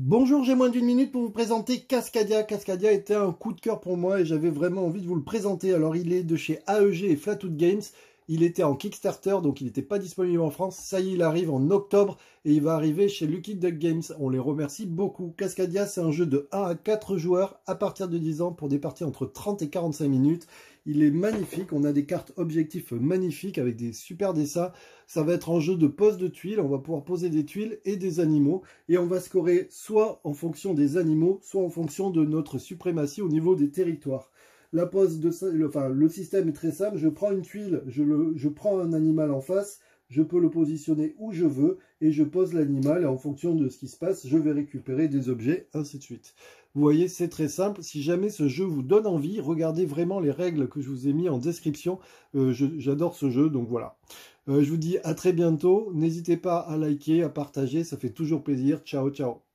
Bonjour, j'ai moins d'une minute pour vous présenter Cascadia. Cascadia était un coup de cœur pour moi et j'avais vraiment envie de vous le présenter. Alors il est de chez AEG et Flatwood Games il était en Kickstarter, donc il n'était pas disponible en France. Ça y est, il arrive en octobre et il va arriver chez Lucky Duck Games. On les remercie beaucoup. Cascadia, c'est un jeu de 1 à 4 joueurs à partir de 10 ans pour des parties entre 30 et 45 minutes. Il est magnifique. On a des cartes objectifs magnifiques avec des super dessins. Ça va être un jeu de pose de tuiles. On va pouvoir poser des tuiles et des animaux. Et on va scorer soit en fonction des animaux, soit en fonction de notre suprématie au niveau des territoires pose de, le, enfin, le système est très simple. Je prends une tuile, je, le, je prends un animal en face, je peux le positionner où je veux et je pose l'animal et en fonction de ce qui se passe, je vais récupérer des objets, ainsi de suite. Vous voyez, c'est très simple. Si jamais ce jeu vous donne envie, regardez vraiment les règles que je vous ai mis en description. Euh, j'adore ce jeu, donc voilà. Euh, je vous dis à très bientôt. N'hésitez pas à liker, à partager, ça fait toujours plaisir. Ciao, ciao.